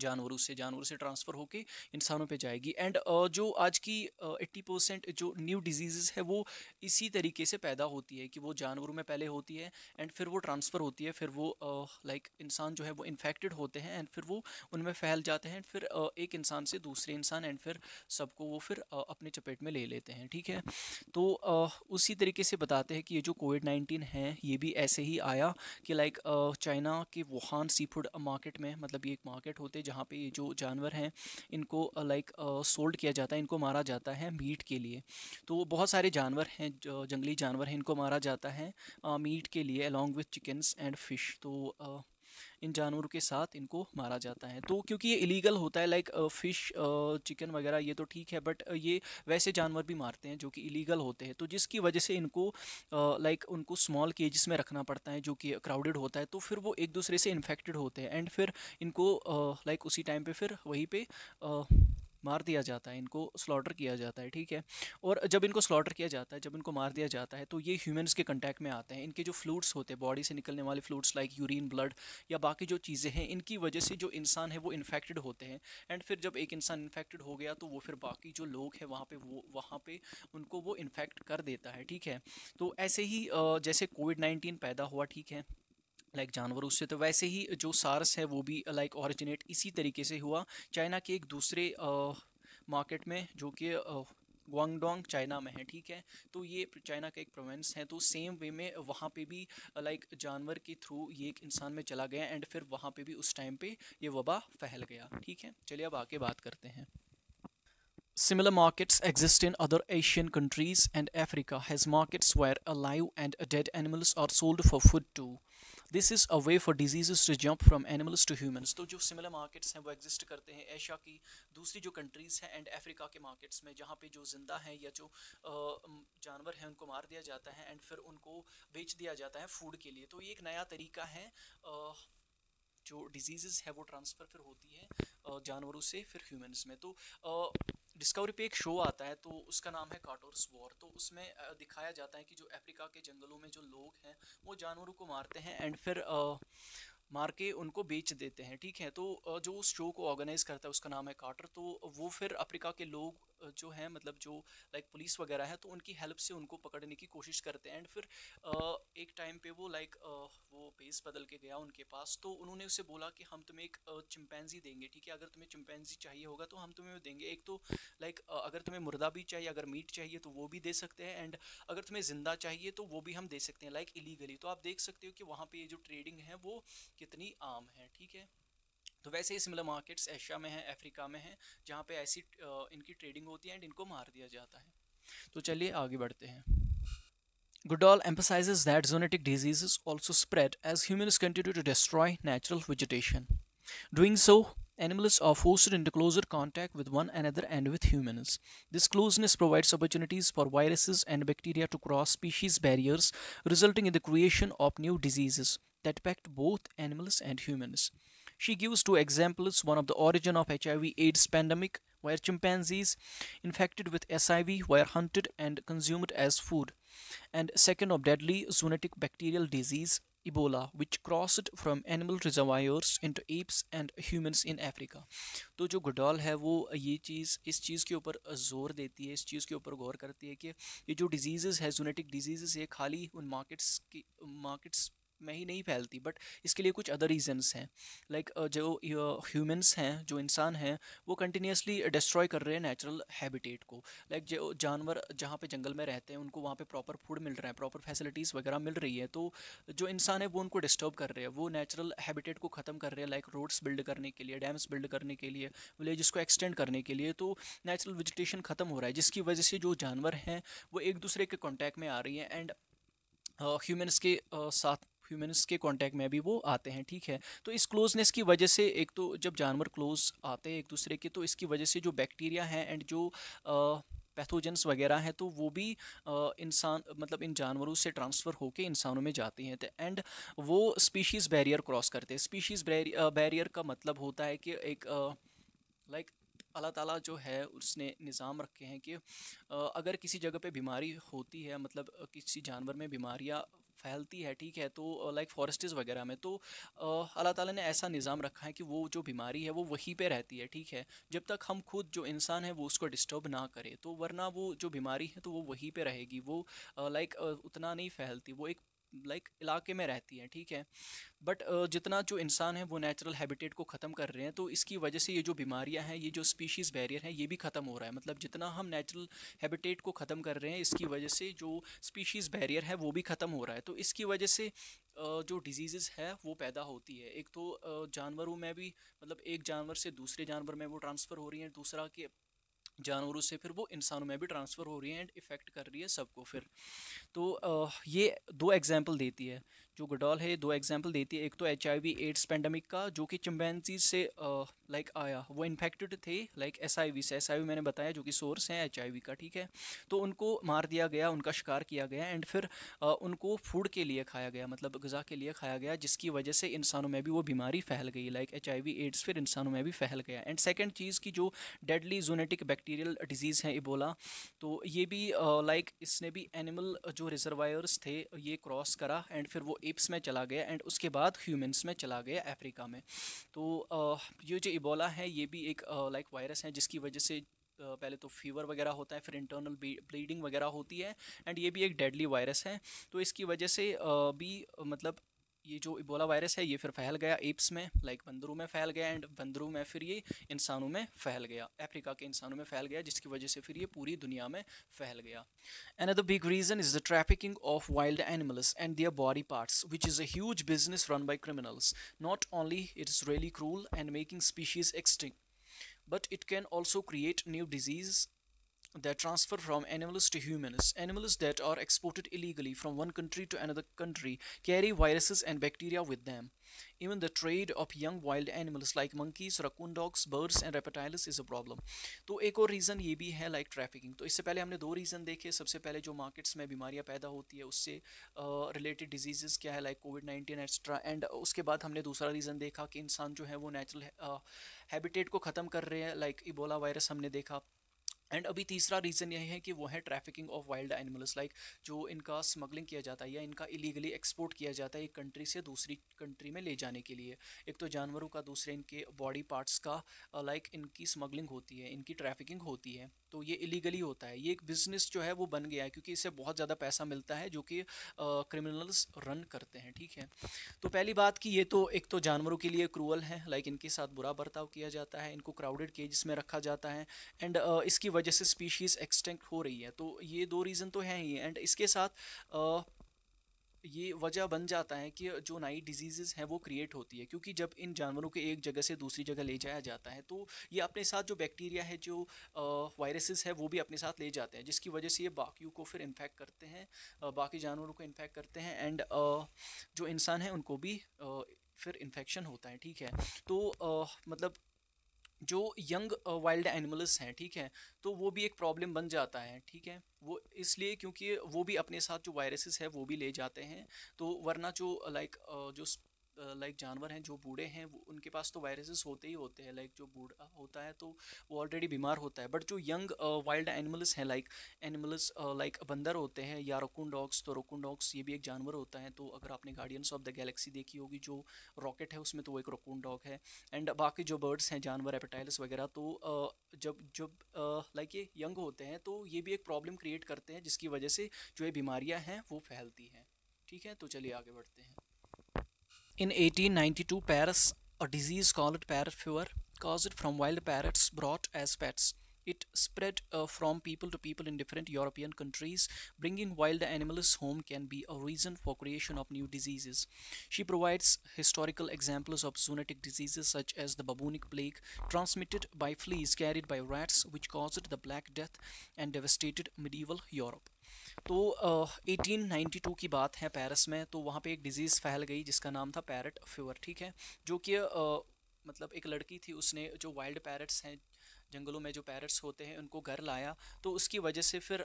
जानवरों से जानवरों से ट्रांसफ़र होके इंसानों पे जाएगी एंड uh, जो आज की एट्टी uh, परसेंट जो न्यू डिजीज़ है वो इसी तरीके से पैदा होती है कि वो जानवरों में पहले होती है एंड फिर वो ट्रांसफ़र होती है फिर वो लाइक uh, like, इंसान जो है वो इन्फेक्टेड होते हैं एंड फिर वो उनमें फैल जाते हैं फिर uh, एक इंसान से दूसरे इंसान एंड फिर सबको वो फिर uh, अपने चपेट में ले लेते हैं ठीक है तो uh, उसी तरीके से बताते हैं कि ये जो कोविड नाइन्टीन है ये भी ऐसे ही आया कि लाइक like, चाइना के वुहान सी फूड मार्केट में मतलब ये एक मार्केट होते जहाँ पे ये जो जानवर हैं इनको लाइक सोल्ड किया जाता है इनको मारा जाता है मीट के लिए तो बहुत सारे जानवर हैं जंगली जानवर हैं इनको मारा जाता है मीट के लिए along with chickens and fish तो इन जानवरों के साथ इनको मारा जाता है तो क्योंकि ये इलीगल होता है लाइक फ़िश चिकन वगैरह ये तो ठीक है बट uh, ये वैसे जानवर भी मारते हैं जो कि इलीगल होते हैं तो जिसकी वजह से इनको लाइक uh, उनको स्मॉल केजेस में रखना पड़ता है जो कि क्राउडेड होता है तो फिर वो एक दूसरे से इन्फेक्टेड होते हैं एंड फिर इनको लाइक uh, उसी टाइम पर फिर वहीं पर मार दिया जाता है इनको स्लॉटर किया जाता है ठीक है और जब इनको स्लॉटर किया जाता है जब इनको मार दिया जाता है तो ये ह्यूमन्स के कंटैक्ट में आते हैं इनके जो फ्लूड्स होते हैं बॉडी से निकलने वाले फ्लूड्स लाइक यूरिन ब्लड या बाकी जो चीज़ें हैं इनकी वजह से जो इंसान है वो इन्फेक्टेड होते हैं एंड फिर जब एक इंसान इन्फेक्टेड हो गया तो वो फिर बाकी जो लोग हैं वहाँ पर वो वहाँ पर उनको वो इन्फेक्ट कर देता है ठीक है तो ऐसे ही जैसे कोविड नाइन्टीन पैदा हुआ ठीक है लाइक like जानवरों से तो वैसे ही जो सार्स है वो भी लाइक ऑरिजिनेट इसी तरीके से हुआ चाइना के एक दूसरे मार्केट में जो कि ग्वांगडोंग चाइना में है ठीक है तो ये चाइना का एक प्रोवेंस है तो सेम वे में वहाँ पे भी लाइक जानवर के थ्रू ये एक इंसान में चला गया एंड फिर वहाँ पे भी उस टाइम पे ये वबा फैल गया ठीक है चलिए अब आके बात करते हैं markets exist in other Asian countries and Africa has markets where a live and dead animals are sold for food too this is a way for disease to jump from animals to humans तो जो similar markets हैं वो exist करते हैं Asia की दूसरी जो countries हैं एंड अफ्रीका के मार्केट्स में जहाँ पे जो ज़िंदा हैं या जो जानवर हैं उनको मार दिया जाता है एंड फिर उनको बेच दिया जाता है फूड के लिए तो ये एक नया तरीका है जो डिजीज़ है वो ट्रांसफ़र फिर होती है जानवरों से फिर ह्यूमन्स में तो डिस्कवरी पे एक शो आता है तो उसका नाम है काटोर्स वॉर तो उसमें दिखाया जाता है कि जो अफ्रीका के जंगलों में जो लोग हैं वो जानवरों को मारते हैं एंड फिर आ, मार के उनको बेच देते हैं ठीक है तो जो उस शो को ऑर्गेनाइज़ करता है उसका नाम है काटर तो वो फिर अफ्रीका के लोग जो हैं मतलब जो लाइक पुलिस वगैरह है तो उनकी हेल्प से उनको पकड़ने की कोशिश करते हैं एंड फिर एक टाइम पे वो लाइक वो बेस बदल के गया उनके पास तो उन्होंने उसे बोला कि हम तुम्हें एक चिमपैनजी देंगे ठीक है अगर तुम्हें चिमपैनजी चाहिए होगा तो हम तुम्हें देंगे एक तो लाइक अगर तुम्हें मुर्दा भी चाहिए अगर मीट चाहिए तो वो भी दे सकते हैं एंड अगर तुम्हें ज़िंदा चाहिए तो वो भी हम दे सकते हैं लाइक इलीगली तो आप देख सकते हो कि वहाँ पर ये जो ट्रेडिंग है वो कितनी आम है ठीक है तो वैसे ही सिमिलर मार्केट्स एशिया में हैं अफ्रीका में हैं जहाँ पे ऐसी इनकी ट्रेडिंग होती है एंड इनको मार दिया जाता है तो चलिए आगे बढ़ते हैं Goodall emphasizes that zoonotic disease also spread as humans continue to destroy natural vegetation doing so animals are forced into closer contact with one another and with humans. This closeness provides opportunities for viruses and bacteria to cross species barriers, resulting in the creation of new diseases that affect both animals and humans. She gives two examples, one of the origin of HIV AIDS pandemic, where chimpanzees infected with SIV were hunted and consumed as food, and second of deadly zoonotic bacterial disease, Ebola, which crossed from animal reservoirs into apes and humans in Africa. तो जो Goodall है वो ये चीज़ इस चीज़ के ऊपर जोर देती है इस चीज़ के ऊपर गौर करती है कि ये जो डिजीज़ है जोनेटिक डिजीज़ ये खाली उन मार्केट्स की मार्केट्स में ही नहीं फैलती बट इसके लिए कुछ अदर रीजंस हैं लाइक जो ह्यूमंस हैं जो इंसान हैं वो कंटिन्यूसली डिस्ट्रॉय कर रहे हैं नेचुरल हैबिटेट को लाइक जो जानवर जहाँ पे जंगल में रहते हैं उनको वहाँ पे प्रॉपर फूड मिल रहा है प्रॉपर फैसिलिटीज़ वगैरह मिल रही है तो जो इंसान है वो उनको डिस्टर्ब कर रहे हैं वो नेचुरल हैबिटेट को ख़त्म कर रहे हैं लाइक रोड्स बिल्ड करने के लिए डैम्स बिल्ड करने के लिए विलेज को एक्सटेंड करने के लिए तो नेचुरल वेजिटेशन ख़त्म हो रहा है जिसकी वजह से जो जानवर हैं वो एक दूसरे के कॉन्टैक्ट में आ रही हैं एंड ह्यूमन्स के साथ ह्यूमन्स के कांटेक्ट में भी वो आते हैं ठीक है तो इस क्लोजनेस की वजह से एक तो जब जानवर क्लोज आते हैं एक दूसरे के तो इसकी वजह से जो बैक्टीरिया हैं एंड जो पैथोजेंस वगैरह हैं तो वो भी इंसान मतलब इन जानवरों से ट्रांसफ़र होकर इंसानों में जाती हैं तो एंड वो स्पीशीज़ बैरियर क्रॉस करते हैं स्पीशीज़ बैरियर का मतलब होता है कि एक लाइक like, अल्लाह ताला जो है उसने निज़ाम रखे हैं कि अगर किसी जगह पे बीमारी होती है मतलब किसी जानवर में बीमारियाँ फैलती है ठीक है तो लाइक फॉरेस्टिस वगैरह में तो अल्लाह ताला ने ऐसा निज़ाम रखा है कि वो जो बीमारी है वो वहीं पे रहती है ठीक है जब तक हम खुद जो इंसान है वो उसको डिस्टर्ब ना करे तो वरना वो जो बीमारी है तो वो वहीं पे रहेगी वो लाइक उतना नहीं फैलती वो एक लाइक इलाके में रहती हैं ठीक है बट जितना जो इंसान है वो नेचुरल हैबिटेट को ख़त्म कर रहे हैं तो इसकी वजह से ये जो बीमारियां हैं ये जो स्पीशीज़ बैरियर हैं ये भी ख़त्म हो रहा है मतलब जितना हम नेचुरल हैबिटेट को ख़त्म कर रहे हैं इसकी वजह से जो स्पीशीज़ बैरियर है वो भी ख़त्म हो रहा है तो इसकी वजह से जो डिजीज़ है वो पैदा होती है एक तो जानवरों में भी मतलब एक जानवर से दूसरे जानवर में वो ट्रांसफ़र हो रही हैं दूसरा कि जानवरों से फिर वो इंसानों में भी ट्रांसफ़र हो रही है एंड इफ़ेक्ट कर रही है सबको फिर तो ये दो एग्जाम्पल देती है जो गडॉल है दो एग्जाम्पल देती है एक तो एच एड्स पेंडेमिक का जो कि चिम्पैनजी से लाइक आया वो इन्फेक्टेड थे लाइक एस आई से एस मैंने बताया जो कि सोर्स है एच का ठीक है तो उनको मार दिया गया उनका शिकार किया गया एंड फिर आ, उनको फूड के लिए खाया गया मतलब गज़ा के लिए खाया गया जिसकी वजह से इंसानों में भी वो बीमारी फैल गई लाइक एच एड्स फिर इंसानों में भी फैल गया एंड सेकेंड चीज़ की जो डेडली जोनेटिक बैक्टीरियल डिजीज़ हैं इबोला तो ये भी लाइक इसने भी एनिमल जो रिजर्वायर्स थे ये क्रॉस करा एंड फिर वो एप्स में चला गया एंड उसके बाद ह्यूमंस में चला गया अफ्रीका में तो ये जो इबोला है ये भी एक लाइक वायरस है जिसकी वजह से पहले तो फीवर वगैरह होता है फिर इंटरनल ब्लीडिंग वगैरह होती है एंड ये भी एक डेडली वायरस है तो इसकी वजह से भी मतलब ये जो इबोला वायरस है ये फिर फैल गया एप्स में लाइक बंदरों में फैल गया एंड बंदरों में फिर ये इंसानों में फैल गया अफ्रीका के इंसानों में फैल गया जिसकी वजह से फिर ये पूरी दुनिया में फैल गया and other big reason is the trafficking of wild animals and their body parts which is a huge business run by criminals not only it is really cruel and making species extinct but it can also create new disease that transfer from animals to humans. Animals that are exported illegally from one country to another country carry viruses and bacteria with them. Even the trade of young wild animals like monkeys, raccoon dogs, birds and reptiles is a problem. तो एक और reason ये भी है like trafficking. तो इससे पहले हमने दो reason देखे सबसे पहले जो markets में बीमारियां पैदा होती है उससे रिलेटेड uh, डिजीज़ क्या है like COVID nineteen extra and उसके बाद हमने दूसरा रीज़न देखा कि इंसान जो है वो नेचुरल हैबिटेट uh, को ख़त्म कर रहे हैं like ebola virus हमने देखा एंड अभी तीसरा रीज़न यह है कि वो है trafficking of wild animals like जो इनका स्मगलिंग किया जाता है या इनका इलीगली एक्सपोर्ट किया जाता है एक कंट्री से दूसरी कंट्री में ले जाने के लिए एक तो जानवरों का दूसरे इनके बॉडी पार्ट्स का लाइक इनकी स्मगलिंग होती है इनकी ट्रैफिकिंग होती है तो ये इलीगली होता है ये एक बिज़नेस जो है वो बन गया है क्योंकि इससे बहुत ज़्यादा पैसा मिलता है जो कि क्रिमिनल्स रन करते हैं ठीक है तो पहली बात कि ये तो एक तो जानवरों के लिए क्रूअल है लाइक इनके साथ बुरा बर्ताव किया जाता है इनको क्राउडेड केज में रखा जाता है एंड इसकी वजह वजह से स्पीशीज़ एक्सटेंक्ट हो रही है तो ये दो रीज़न तो हैं ही एंड इसके साथ आ, ये वजह बन जाता है कि जो नई डिजीज़ हैं वो क्रिएट होती है क्योंकि जब इन जानवरों को एक जगह से दूसरी जगह ले जाया जाता है तो ये अपने साथ जो बैक्टीरिया है जो वायरसेस है वो भी अपने साथ ले जाते हैं जिसकी वजह से ये बाकी को फिर इन्फेक्ट करते हैं बाकी जानवरों को इन्फेक्ट करते हैं एंड जो इंसान है उनको भी फिर इन्फेक्शन होता है ठीक है तो आ, मतलब जो यंग वाइल्ड एनिमल्स हैं ठीक है तो वो भी एक प्रॉब्लम बन जाता है ठीक है वो इसलिए क्योंकि वो भी अपने साथ जो वायरसेस है वो भी ले जाते हैं तो वरना जो लाइक जो लाइक जानवर हैं जो बूढ़े हैं वो उनके पास तो वायरसेस होते ही होते हैं लाइक जो बूढ़ा होता है तो वो ऑलरेडी बीमार होता है बट जो यंग वाइल्ड एनिमल्स हैं लाइक एनिमल्स लाइक बंदर होते हैं या रोकुन डॉग्स तो रोकुन डॉग्स ये भी एक जानवर होता है तो अगर आपने गार्डियंस ऑफ द गैलेक्सी देखी होगी जो रॉकेट है उसमें तो वो एक रोकुन डॉग है एंड बाकी जो बर्ड्स हैं जानवर एपेटाइल्स वगैरह तो जब जब लाइक ये यंग होते हैं तो ये भी एक प्रॉब्लम क्रिएट करते हैं जिसकी वजह से जो ये बीमारियाँ हैं वो फैलती हैं ठीक है तो चलिए आगे बढ़ते हैं In 1892 Paris, a disease called parrot fever caused from wild parrots brought as pets. It spread uh, from people to people in different European countries. Bringing wild animals home can be a reason for creation of new diseases. She provides historical examples of zoonotic diseases such as the bubonic plague, transmitted by fleas carried by rats, which caused the Black Death and devastated medieval Europe. तो eighteen ninety two की बात है Paris में तो वहाँ पर एक disease फैल गई जिसका नाम था पैरट फीवर ठीक है जो कि मतलब एक लड़की थी उसने जो वाइल्ड पैरट्स हैं जंगलों में जो पैरट्स होते हैं उनको घर लाया तो उसकी वजह से फिर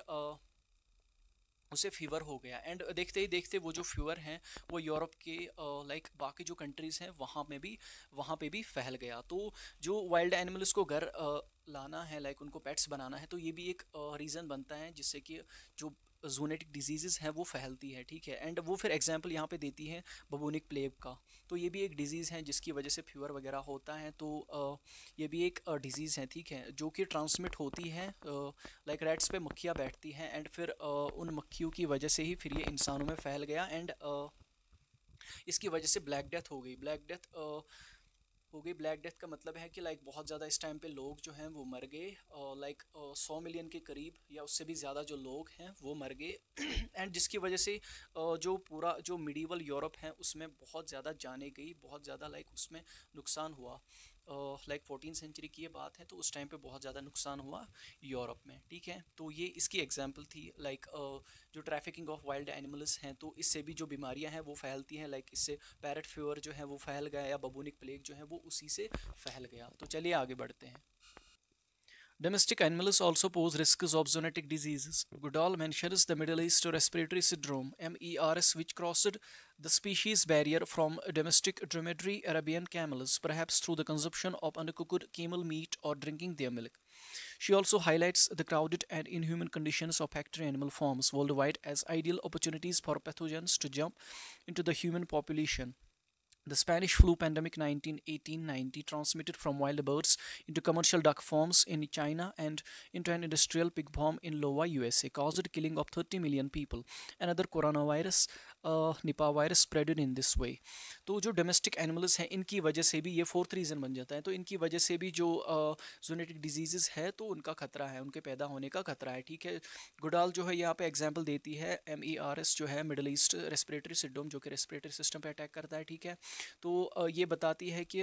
उसे फीवर हो गया एंड देखते ही देखते वो जो फीवर हैं वो यूरोप के लाइक uh, like, बाकी जो कंट्रीज़ हैं वहाँ में भी वहाँ पे भी फैल गया तो जो वाइल्ड एनिमल्स को घर लाना है लाइक उनको पेट्स बनाना है तो ये भी एक रीज़न बनता है जिससे कि जो जोनेटिक डिजीज़ हैं वो फैलती है ठीक है एंड वो फिर एग्जाम्पल यहाँ पे देती हैं बबूनिक प्लेग का तो ये भी एक डिज़ीज़ है जिसकी वजह से फीवर वगैरह होता है तो ये भी एक डिज़ीज़ है ठीक है जो कि ट्रांसमिट होती है लाइक रेट्स पे मक्खियाँ बैठती हैं एंड फिर उन मक्खियों की वजह से ही फिर ये इंसानों में फैल गया एंड इसकी वजह से ब्लैक डेथ हो गई ब्लैक डेथ हो गई ब्लैक डेथ का मतलब है कि लाइक बहुत ज़्यादा इस टाइम पे लोग जो हैं वो मर गए लाइक सौ मिलियन के करीब या उससे भी ज़्यादा जो लोग हैं वो मर गए एंड जिसकी वजह से uh, जो पूरा जो मिडीवल यूरोप है उसमें बहुत ज़्यादा जाने गई बहुत ज़्यादा लाइक उसमें नुकसान हुआ लाइक फोर्टीन सेंचुरी की ये बात है तो उस टाइम पे बहुत ज़्यादा नुकसान हुआ यूरोप में ठीक है तो ये इसकी एग्जांपल थी लाइक uh, जो ट्रैफिकिंग ऑफ वाइल्ड एनिमल्स हैं तो इससे भी जो बीमारियां हैं वो फैलती हैं लाइक इससे पैरट फीवर जो है वो फैल गया या बबूनिक प्लेग जो है वो उसी से फैल गया तो चलिए आगे बढ़ते हैं Domestic animals also pose risks of zoonotic diseases. Goodall mentions the Middle East Respiratory Syndrome MERS which crossed the species barrier from domestic dromedary Arabian camels perhaps through the consumption of undercooked camel meat or drinking their milk. She also highlights the crowded and inhuman conditions of factory animal farms worldwide as ideal opportunities for pathogens to jump into the human population. The Spanish flu pandemic 1918-90 transmitted from wild birds into commercial duck farms in China and into an industrial pig farm in Iowa, USA, caused killing of 30 million people. Another coronavirus Nipah virus spread in this way तो जो domestic animals हैं इनकी वजह से भी ये fourth reason बन जाता है तो इनकी वजह से भी जो जोनेटिक डिजीज़ है तो उनका खतरा है उनके पैदा होने का खतरा है ठीक है गुडाल जो है यहाँ पे एग्जाम्पल देती है एम ई आर एस जो है मिडल ईस्ट रेस्परेटरी सिड्रोम जो कि रेस्परेटरी सिस्टम पर अटैक करता है ठीक है तो ये बताती है कि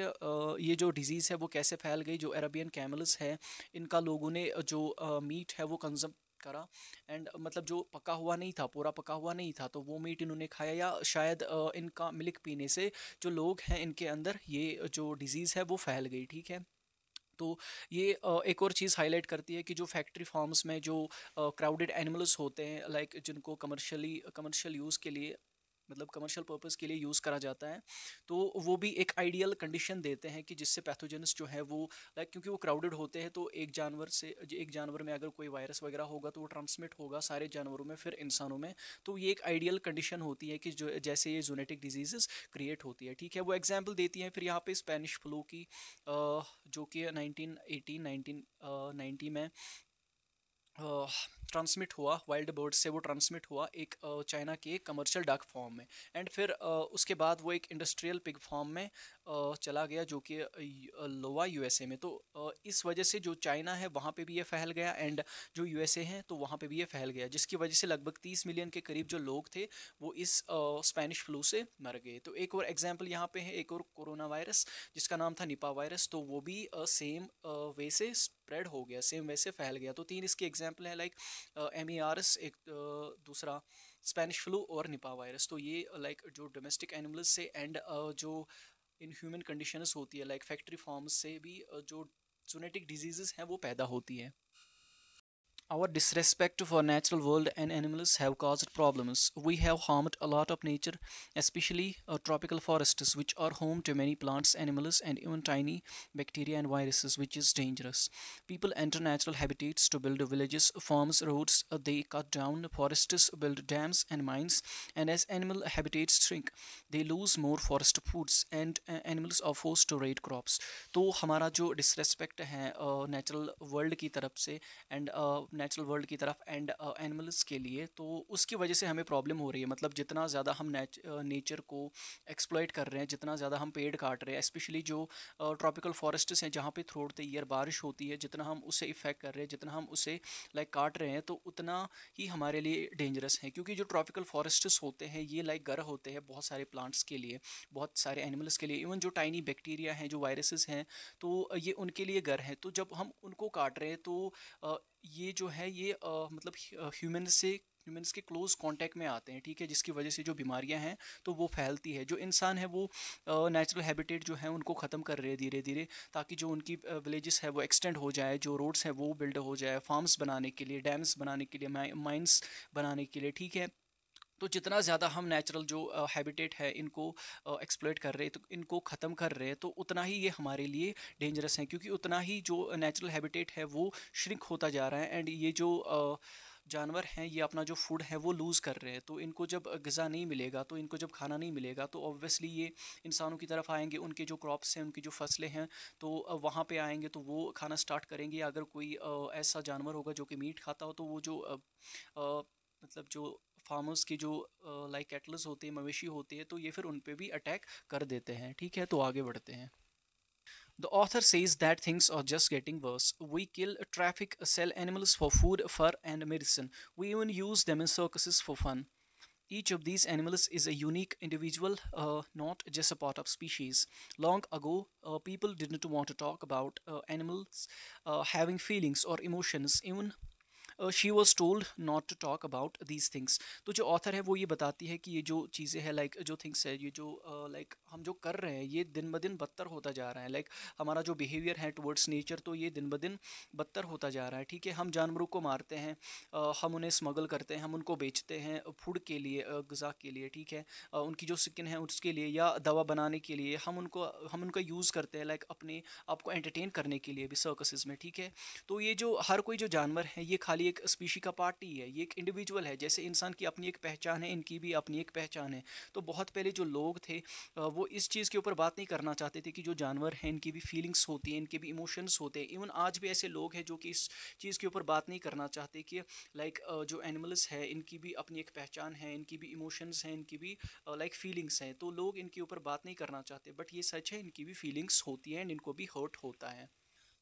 ये जो डिज़ीज़ है वो कैसे फैल गई जो अरबियन कैमल्स हैं इनका लोगों ने जो मीट है वो कंजम करा एंड मतलब जो पका हुआ नहीं था पूरा पका हुआ नहीं था तो वो मीट इन्होंने खाया या शायद इनका मिल्क पीने से जो लोग हैं इनके अंदर ये जो डिज़ीज़ है वो फैल गई ठीक है तो ये एक और चीज़ हाईलाइट करती है कि जो फैक्ट्री फार्म्स में जो क्राउडेड एनिमल्स होते हैं लाइक जिनको कमर्शियली कमर्शियल यूज़ के लिए मतलब कमर्शियल पर्पज़ के लिए यूज़ करा जाता है तो वो भी एक आइडियल कंडीशन देते हैं कि जिससे पैथोजेंस जो है वो लाइक क्योंकि वो क्राउडेड होते हैं तो एक जानवर से एक जानवर में अगर कोई वायरस वगैरह होगा तो वो ट्रांसमिट होगा सारे जानवरों में फिर इंसानों में तो ये एक आइडियल कंडीशन होती है कि जो जैसे ये जोनेटिक डिजीज़ क्रिएट होती है ठीक है वो एग्जाम्पल देती हैं फिर यहाँ पर स्पेनिश फ्लू की जो कि नाइनटीन एटीन नाइनटीन में ट्रांसमिट हुआ वाइल्ड बर्ड से वो ट्रांसमिट हुआ एक चाइना के कमर्शियल डक फॉर्म में एंड फिर उसके बाद वो एक इंडस्ट्रियल पिग फॉर्म में चला गया जो कि लोवा यूएसए में तो इस वजह से जो चाइना है वहाँ पे भी ये फैल गया एंड जो यूएसए हैं तो वहाँ पे भी ये फैल गया जिसकी वजह से लगभग तीस मिलियन के करीब जो लोग थे वो इस स्पेनिश फ्लू से मर गए तो एक और एग्जाम्पल यहाँ पे है एक और कोरोना वायरस जिसका नाम था निपा वायरस तो वो भी सेम वे से स्प्रेड हो गया सेम वे से फैल गया तो तीन इसके एग्जाम्पल हैं like M E R S एक दूसरा स्पेनिश फ्लू और निपा वायरस तो ये लाइक जो डोमेस्टिक एनिमल्स से एंड जो इन ह्यूमन कंडीशंस होती है लाइक फैक्ट्री फार्म से भी जो जोनेटिक डिजीज़ हैं वो पैदा होती है Our disrespect for natural world and animals have caused problems. We have harmed a lot of nature, especially our uh, tropical forests, which are home to many plants, animals, and even tiny bacteria and viruses, which is dangerous. People enter natural habitats to build villages, farms, roads. Uh, they cut down forests, build dams and mines, and as animal habitats shrink, they lose more forest foods, and uh, animals are forced to raid crops. So our disrespect है uh, natural world and uh, natural world की तरफ and animals uh, के लिए तो उसकी वजह से हमें प्रॉब्लम हो रही है मतलब जितना ज़्यादा हम नेचर uh, को एक्सप्लॉयट कर रहे हैं जितना ज़्यादा हम पेड़ काट रहे हैं स्पेशली जो ट्रॉपिकल uh, फॉरेस्ट्स हैं जहाँ पे थ्रोड द ईयर बारिश होती है जितना हम उसे इफेक्ट कर रहे हैं जितना हम उसे लाइक काट रहे हैं तो उतना ही हमारे लिए डेंजरस है क्योंकि जो ट्रॉपिकल फॉरेस्ट्स होते हैं ये लाइक गर होते हैं बहुत सारे प्लांट्स के लिए बहुत सारे एनिमल्स के लिए इवन जो टाइनी बैक्टीरिया हैं जो वायरसेस हैं तो ये उनके लिए गर हैं तो जब हम उनको काट रहे हैं तो ये जो है ये आ, मतलब ह्यूमन से ह्यूमन्स के क्लोज कांटेक्ट में आते हैं ठीक है जिसकी वजह से जो बीमारियां हैं तो वो फैलती है जो इंसान है वो नेचुरल हैबिटेट जो है उनको ख़त्म कर रहे हैं धीरे धीरे ताकि जो उनकी विलेजेस है वो एक्सटेंड हो जाए जो रोड्स हैं वो बिल्ड हो जाए फार्म्स बनाने के लिए डैम्स बनाने के लिए माइंस बनाने के लिए ठीक है तो जितना ज़्यादा हम नेचुरल जो हैबिटेट है इनको एक्सप्लोइट कर रहे तो इनको ख़त्म कर रहे हैं तो उतना ही ये हमारे लिए डेंजरस हैं क्योंकि उतना ही जो नेचुरल हैबिटेट है वो श्रिंक होता जा रहा है एंड ये जो जानवर हैं ये अपना जो फूड है वो लूज़ कर रहे हैं तो इनको जब गज़ा नहीं मिलेगा तो इनको जब खाना नहीं मिलेगा तो ऑब्वियसली ये इंसानों की तरफ आएंगे उनके जो क्रॉप्स हैं उनकी जो फसलें हैं तो वहाँ पे आएंगे तो वो खाना स्टार्ट करेंगे अगर कोई ऐसा जानवर होगा जो कि मीट खाता हो तो वो जो मतलब जो फार्मर्स की जो लाइक कैटल्स होते हैं मवेशी होते हैं तो ये फिर उन पर भी अटैक कर देते हैं ठीक है तो आगे बढ़ते हैं The author says that things are just getting worse. We kill, traffic, sell animals for food, fur, and medicine. We even use them in circuses for fun. Each of these animals is a unique individual, uh, not just a part of species. Long ago, uh, people didn't want to talk about uh, animals having feelings or emotions. Even she was told not to talk about these things तो जो author है वो ये बताती है कि ये जो चीज़ें हैं लाइक जो थिंग्स है ये जो लाइक हम जो कर रहे हैं ये दिन ब दिन बदतर होता जा रहा है लाइक हमारा जो बिहेवियर है टुवर्ड्स नेचर तो ये दिन ब दिन बदतर होता जा रहा है ठीक है हम जानवरों को मारते हैं हम उन्हें स्मगल करते हैं हम उनको बेचते हैं फूड के लिए गज़ा के लिए ठीक है उनकी जो स्किन है उसके लिए या दवा बनाने के लिए हम उनको हम उनका यूज़ करते हैं लाइक अपने आप को एंटरटेन करने के लिए भी सर्कसिस में ठीक है तो ये जो हर कोई जो जानवर है ये खाली ये एक स्पीशी का पार्ट ही है ये एक इंडिविजुअल है जैसे इंसान की अपनी एक पहचान है इनकी भी अपनी एक पहचान है तो बहुत पहले जो लोग थे वो इस चीज़ के ऊपर बात नहीं करना चाहते थे कि जो जानवर हैं इनकी भी फीलिंग्स होती हैं इनके भी इमोशंस होते हैं इवन आज भी ऐसे लोग हैं जो कि इस चीज़ के ऊपर बात नहीं करना चाहते कि लाइक जो एनिमल्स है इनकी भी अपनी एक पहचान है इनकी भी इमोशंस हैं इनकी भी लाइक फीलिंग्स हैं तो लोग इनके ऊपर बात नहीं करना चाहते बट ये सच है इनकी भी फीलिंग्स होती हैं एंड इनको भी हर्ट होता है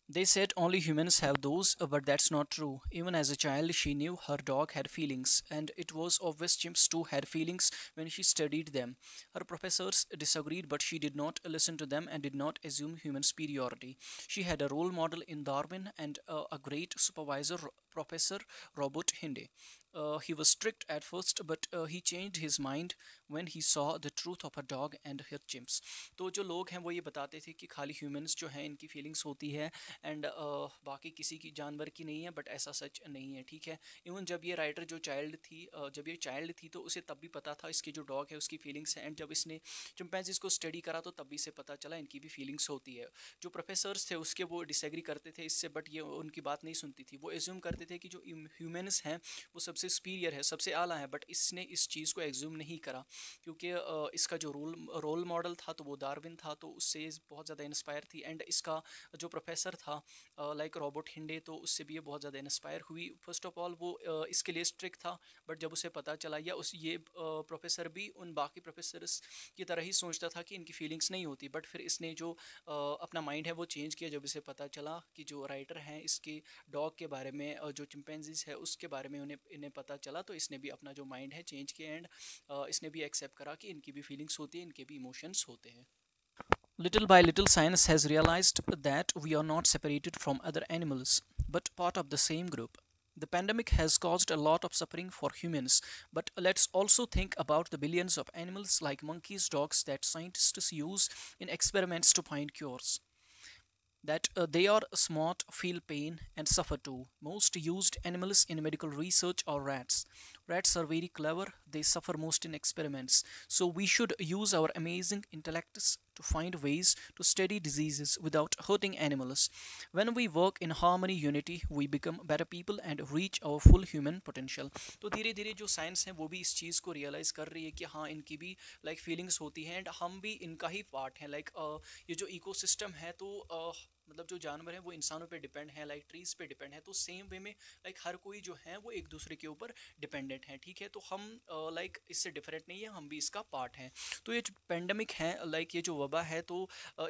They said only humans have those, but that's not true. Even as a child, she knew her dog had feelings, and it was obvious chimps too had feelings when she studied them. Her professors disagreed, but she did not listen to them and did not assume human superiority. She had a role model in Darwin and uh, a great supervisor, Professor Robert Hinde. Uh, he was strict at first, but uh, he changed his mind when he saw the truth of a dog and her chimps तो जो लोग हैं वो ये बताते थे कि खाली ह्यूमंस जो हैं इनकी फीलिंग्स होती है एंड uh, बाकी किसी की जानवर की नहीं है बट ऐसा सच नहीं है ठीक है इवन जब ये राइटर जो चाइल्ड थी uh, जब ये चाइल्ड थी तो उसे तब भी पता था इसके जो डॉग है उसकी फीलिंग्स हैं एंड जब इसने चिम्पैंजीज इसको स्टडी करा तो तब भी इसे पता चला इनकी भी फीलिंग्स होती है जो प्रोफेसर्स थे उसके वो डिसग्री करते थे इससे बट ये उनकी बात नहीं सुनती थी वो एज्यूम करते थे कि जो ह्यूमन्स हैं वो सबसे सुपीरियर है सबसे आला है बट इसने इस चीज़ को एग्ज्यूम नहीं करा क्योंकि इसका जो रोल रोल मॉडल था तो वो डार्विन था तो उससे बहुत ज़्यादा इंस्पायर थी एंड इसका जो प्रोफेसर था लाइक रॉबर्ट हिंडे तो उससे भी ये बहुत ज़्यादा इंस्पायर हुई फर्स्ट ऑफ ऑल वो इसके लिए स्ट्रिक्ट था बट जब उसे पता चला या उस ये प्रोफेसर भी उन बाकी प्रोफेसर्स की तरह ही सोचता था कि इनकी फीलिंग्स नहीं होती बट फिर इसने जो अपना माइंड है वो चेंज किया जब इसे पता चला कि जो राइटर हैं इसके डॉग के बारे में जो चिंपेंजीज है उसके बारे में उन्हें इन्हें पता चला तो इसने भी अपना जो माइंड है चेंज किया एंड इसने भी Little by little, science has realized that we are not separated from other animals, but part of the same group. The pandemic has caused a lot of suffering for humans, but let's also think about the billions of animals like monkeys, dogs that scientists use in experiments to find cures. That uh, they are smart, feel pain, and suffer too. Most used animals in medical research are rats. Rats are very clever, they suffer most in experiments. So we should use our amazing intellects to find ways to study diseases without hurting animals. When we work in harmony, unity, we become better people and reach our full human potential. तो धीरे धीरे जो science है वो भी इस चीज़ को realise कर रही है कि हाँ इनकी भी like, feelings होती हैं and हम भी इनका ही part हैं like, uh, ये जो इकोसिस्टम है तो मतलब जो जानवर हैं वो इंसानों पे डिपेंड हैं लाइक ट्रीज़ पे डिपेंड हैं तो सेम वे में लाइक हर कोई जो है वो एक दूसरे के ऊपर डिपेंडेंट हैं ठीक है तो हम लाइक इससे डिफरेंट नहीं है हम भी इसका पार्ट हैं तो ये जो पेंडेमिक है लाइक ये जो वबा है तो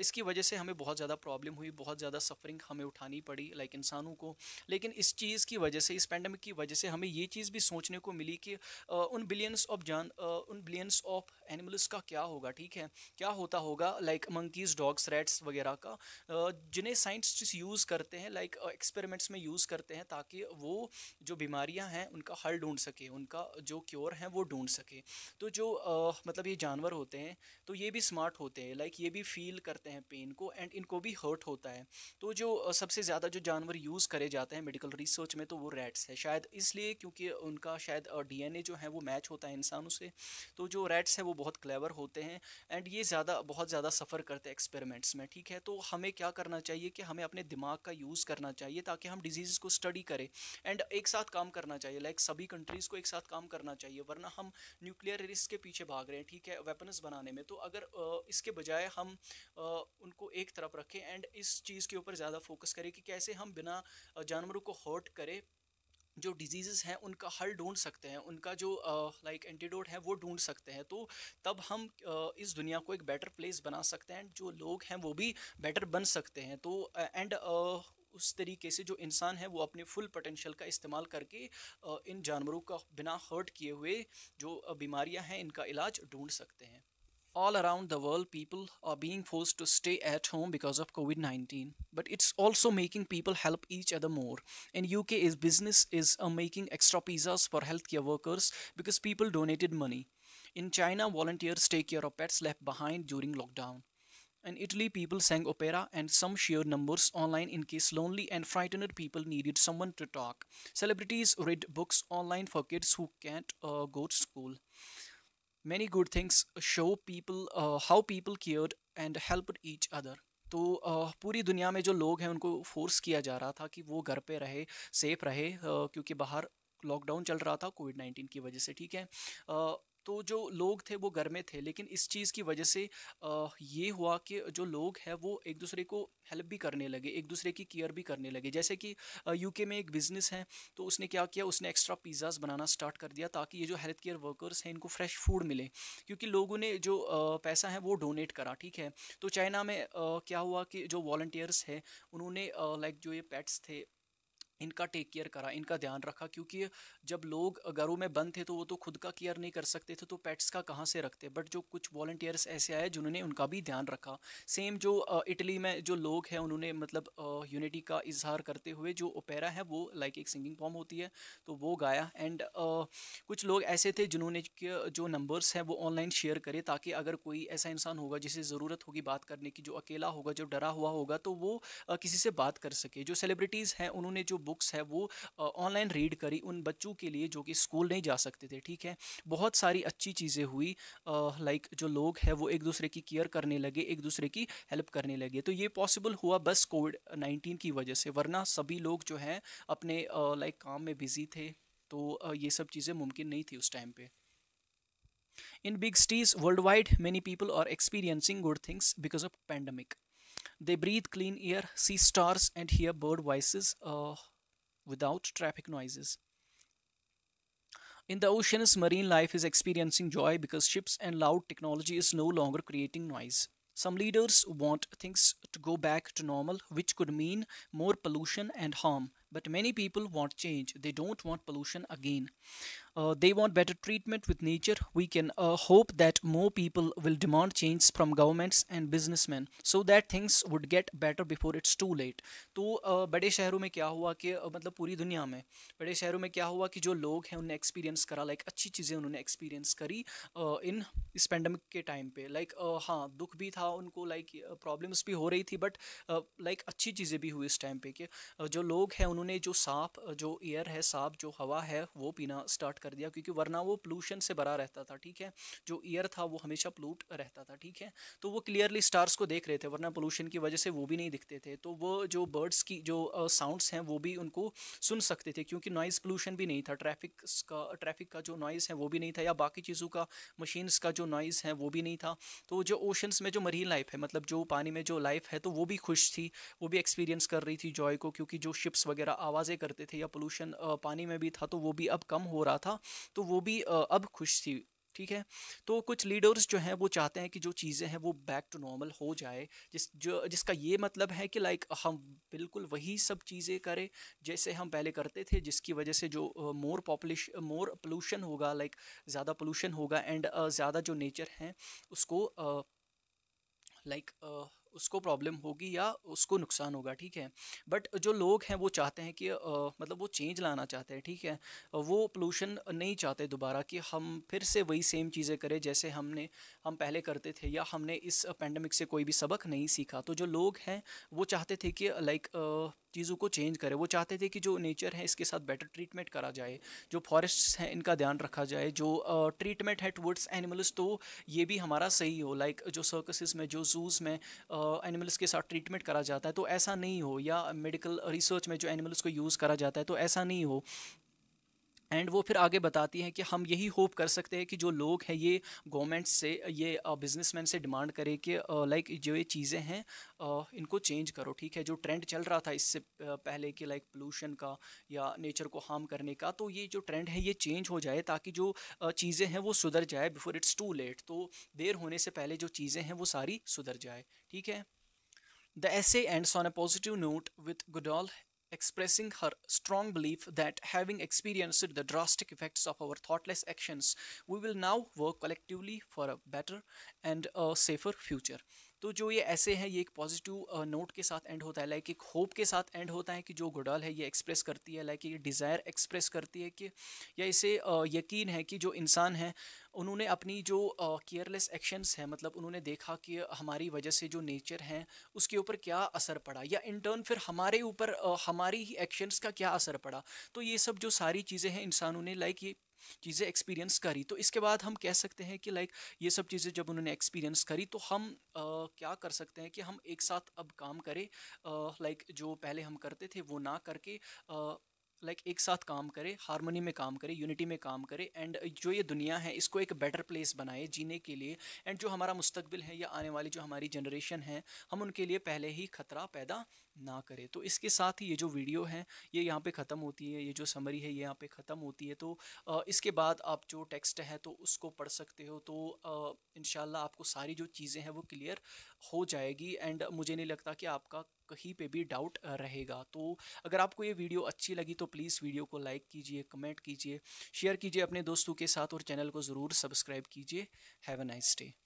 इसकी वजह से हमें बहुत ज़्यादा प्रॉब्लम हुई बहुत ज़्यादा सफरिंग हमें उठानी पड़ी लाइक इंसानों को लेकिन इस चीज़ की वजह से इस पेंडेमिक की वजह से हमें ये चीज़ भी सोचने को मिली कि उन बिलियंस ऑफ जान उन बिलियंस ऑफ एनिमल्स का क्या होगा ठीक है क्या होता होगा लाइक मंकीज़ डॉग्स रेट्स वगैरह का जिन्हें बड़े साइंटिस्ट यूज़ करते हैं लाइक एक्सपेरिमेंट्स uh, में यूज़ करते हैं ताकि वो जो बीमारियां हैं उनका हल ढूंढ सके उनका जो क्योर है वो ढूंढ सके तो जो uh, मतलब ये जानवर होते हैं तो ये भी स्मार्ट होते हैं लाइक ये भी फील करते हैं पेन को एंड इनको भी हर्ट होता है तो जो uh, सबसे ज़्यादा जो जानवर यूज़ करे जाते हैं मेडिकल रिसर्च में तो वो रैट्स है शायद इसलिए क्योंकि उनका शायद डी uh, जो है वो मैच होता है इंसानों से तो जो रेट्स हैं वो बहुत क्लेवर होते हैं एंड ये ज़्यादा बहुत ज़्यादा सफ़र करते हैं एक्सपेरिमेंट्स में ठीक है तो हमें क्या करना चाहिए चाहिए कि हमें अपने दिमाग का यूज़ करना चाहिए ताकि हम डिजीज़ को स्टडी करें एंड एक साथ काम करना चाहिए लाइक like सभी कंट्रीज़ को एक साथ काम करना चाहिए वरना हम न्यूक्लियर रिस्क के पीछे भाग रहे हैं ठीक है वेपन्स बनाने में तो अगर इसके बजाय हम उनको एक तरफ रखें एंड इस चीज़ के ऊपर ज़्यादा फोकस करें कि कैसे हम बिना जानवरों को हॉट करें जो डिजीज़ हैं उनका हल ढूंढ सकते हैं उनका जो लाइक एंटीडोट है वो ढूंढ सकते हैं तो तब हम uh, इस दुनिया को एक बेटर प्लेस बना सकते हैं जो लोग हैं वो भी बेटर बन सकते हैं तो एंड uh, uh, उस तरीके से जो इंसान है वो अपने फुल पोटेंशियल का इस्तेमाल करके इन जानवरों का बिना हर्ट किए हुए जो बीमारियां हैं इनका इलाज ढूंढ सकते हैं all around the world, people are being forced to stay at home because of COVID 19. But it's also making people help each other more. In UK, is business is uh, making extra pizzas for healthcare workers because people donated money. In China, volunteers take care of pets left behind during lockdown. In Italy, people sang opera and some shared numbers online in case lonely and frightened people needed someone to talk. Celebrities read books online for kids who can't uh, go to school. many good things show people uh, how people cared and helped each other तो uh, पूरी दुनिया में जो लोग हैं उनको force किया जा रहा था कि वो घर पे रहे सेफ रहे uh, क्योंकि बाहर लॉकडाउन चल रहा था कोविड नाइन्टीन की वजह से ठीक है uh, तो जो लोग थे वो घर में थे लेकिन इस चीज़ की वजह से ये हुआ कि जो लोग हैं वो एक दूसरे को हेल्प भी करने लगे एक दूसरे की केयर भी करने लगे जैसे कि यूके में एक बिज़नेस है तो उसने क्या किया उसने एक्स्ट्रा पिज़्ज़ाज बनाना स्टार्ट कर दिया ताकि ये जो हेल्थ केयर वर्कर्स हैं इनको फ्रेश फूड मिले क्योंकि लोगों ने जो पैसा है वो डोनेट करा ठीक है तो चाइना में क्या हुआ कि जो वॉल्टियर्स हैं उन्होंने लाइक जो ये पेट्स थे इनका टेक केयर करा इनका ध्यान रखा क्योंकि जब लोग घरों में बंद थे तो वो तो खुद का केयर नहीं कर सकते थे तो पेट्स का कहाँ से रखते बट जो कुछ वॉल्टियर्स ऐसे आए जिन्होंने उनका भी ध्यान रखा सेम जो इटली में जो लोग हैं उन्होंने मतलब यूनिटी का इजहार करते हुए जो ओपेरा है वो लाइक एक सिंगिंग फॉर्म होती है तो वो गाया एंड कुछ लोग ऐसे थे जिन्होंने जो नंबर्स हैं वो ऑनलाइन शेयर करे ताकि अगर कोई ऐसा इंसान होगा जिसे ज़रूरत होगी बात करने की जो अकेला होगा जो डरा हुआ होगा तो वो किसी से बात कर सके जो सेलिब्रिटीज़ हैं उन्होंने जो बुक्स है वो ऑनलाइन रीड करी उन बच्चों के लिए जो कि स्कूल नहीं जा सकते थे ठीक है बहुत सारी अच्छी चीज़ें हुई लाइक जो लोग हैं वो एक दूसरे की केयर करने लगे एक दूसरे की हेल्प करने लगे तो ये पॉसिबल हुआ बस कोविड नाइन्टीन की वजह से वरना सभी लोग जो हैं अपने लाइक काम में बिज़ी थे तो ये सब चीज़ें मुमकिन नहीं थी उस टाइम पे in big cities world wide many people are experiencing good things because of pandemic they breathe clean air see stars and hear bird voice without traffic noises. In the oceans, marine life is experiencing joy because ships and loud technology is no longer creating noise. Some leaders want things to go back to normal, which could mean more pollution and harm. But many people want change. They don't want pollution again. uh, they want better treatment with nature we can uh, hope that more people will demand change from governments and businessmen so that things would get better before it's too late तो uh, बड़े शहरों में क्या हुआ कि uh, मतलब पूरी दुनिया में बड़े शहरों में क्या हुआ कि जो लोग हैं उन्होंने एक्सपीरियंस करा लाइक like, अच्छी चीज़ें उन्होंने एक्सपीरियंस करी uh, इन इस पेंडेमिक के टाइम पे लाइक like, uh, हाँ दुख भी था उनको लाइक like, प्रॉब्लम्स भी हो रही थी बट लाइक अच्छी चीज़ें भी हुई इस टाइम पे कि जो लोग हैं उन्होंने जो साफ जो एयर है साफ जो हवा है वो पीना स्टार्ट कर दिया क्योंकि वरना वो पोलूशन से भरा रहता था ठीक है जो ईयर था वो हमेशा पलूट रहता था ठीक है तो वो क्लियरली स्टार्स को देख रहे थे वरना पोलूशन की वजह से वो भी नहीं दिखते थे तो वो जो बर्ड्स की जो साउंड्स हैं वो भी उनको सुन सकते थे क्योंकि नॉइज़ पोलूशन भी नहीं था ट्रैफिक का ट्रैफिक का जो नॉइज़ है वो भी नहीं था या बाकी चीज़ों का मशीन्स का जो नॉइज़ है वो भी नहीं था तो जो ओशंस में जो मरीन लाइफ है मतलब जो पानी में जो लाइफ है तो वो भी खुश थी वो भी एक्सपीरियंस कर रही थी जॉय को क्योंकि जो शिप्स वगैरह आवाज़ें करते थे या पोलूशन पानी में भी था तो वो भी अब कम हो रहा था था तो वो भी अब खुश थी ठीक है तो कुछ लीडर्स जो हैं वो चाहते हैं कि जो चीज़ें हैं वो बैक टू नॉर्मल हो जाए जिस जो जिसका ये मतलब है कि लाइक हम बिल्कुल वही सब चीज़ें करें जैसे हम पहले करते थे जिसकी वजह से जो मोर पॉपुलेश मोर पोलूशन होगा लाइक ज़्यादा पोलूशन होगा एंड ज़्यादा जो नेचर हैं उसको लाइक उसको प्रॉब्लम होगी या उसको नुकसान होगा ठीक है बट जो लोग हैं वो चाहते हैं कि आ, मतलब वो चेंज लाना चाहते हैं ठीक है वो पोलूशन नहीं चाहते दोबारा कि हम फिर से वही सेम चीज़ें करें जैसे हमने हम पहले करते थे या हमने इस पेंडेमिक से कोई भी सबक नहीं सीखा तो जो लोग हैं वो चाहते थे कि लाइक चीज़ों को चेंज करें वो चाहते थे कि जो नेचर है इसके साथ बेटर ट्रीटमेंट करा जाए जो फॉरेस्ट हैं इनका ध्यान रखा जाए जो ट्रीटमेंट है टूवर्ड्स एनिमल्स तो ये भी हमारा सही हो लाइक जो सर्कसेस में जो जूज़ में एनिमल्स के साथ ट्रीटमेंट करा जाता है तो ऐसा नहीं हो या मेडिकल रिसर्च में जो एनिमल्स को यूज़ करा जाता है तो ऐसा नहीं हो एंड वो फिर आगे बताती हैं कि हम यही होप कर सकते हैं कि जो लोग हैं ये गवर्नमेंट से ये बिजनेसमैन से डिमांड करें कि लाइक जो ये चीज़ें हैं इनको चेंज करो ठीक है जो ट्रेंड चल रहा था इससे पहले कि लाइक पोलूशन का या नेचर को हार्म करने का तो ये जो ट्रेंड है ये चेंज हो जाए ताकि जो चीज़ें हैं वो सुधर जाए बिफोर इट्स टू लेट तो देर होने से पहले जो चीज़ें हैं वो सारी सुधर जाए ठीक है the essay ends on a positive note with Goodall expressing her strong belief that having experienced the drastic effects of our thoughtless actions, we will now work collectively for a better and a safer future. तो जो ये essay हैं ये एक positive note के साथ and होता है लाइक एक होप के साथ एंड होता है कि जो गुडाल है ये एक्सप्रेस करती है लाइक ये डिज़ायर एक्सप्रेस करती है कि या इसे यकीन है कि जो इंसान है उन्होंने अपनी जो केयरलेस एक्शंस हैं मतलब उन्होंने देखा कि हमारी वजह से जो नेचर हैं उसके ऊपर क्या असर पड़ा या इन टर्न फिर हमारे ऊपर हमारी ही एक्शंस का क्या असर पड़ा तो ये सब जो सारी चीज़ें हैं इंसानों ने लाइक ये चीज़ें एक्सपीरियंस करी तो इसके बाद हम कह सकते हैं कि लाइक ये सब चीज़ें जब उन्होंने एक्सपीरियंस करी तो हम आ, क्या कर सकते हैं कि हम एक साथ अब काम करें लाइक जो पहले हम करते थे वो ना करके आ, लाइक like, एक साथ काम करे हारमोनी में काम करे यूनिटी में काम करे एंड जो ये दुनिया है इसको एक बेटर प्लेस बनाए जीने के लिए एंड जो हमारा मुस्तबिल है या आने वाली जो हमारी जनरेशन है हम उनके लिए पहले ही खतरा पैदा ना करें तो इसके साथ ही ये जो वीडियो है ये यहाँ पे ख़त्म होती है ये जो समरी है ये यहाँ पे ख़त्म होती है तो इसके बाद आप जो टेक्स्ट है तो उसको पढ़ सकते हो तो इन आपको सारी जो चीज़ें हैं वो क्लियर हो जाएगी एंड मुझे नहीं लगता कि आपका कहीं पे भी डाउट रहेगा तो अगर आपको ये वीडियो अच्छी लगी तो प्लीज़ वीडियो को लाइक कीजिए कमेंट कीजिए शेयर कीजिए अपने दोस्तों के साथ और चैनल को ज़रूर सब्सक्राइब कीजिए हैव अ नाइस डे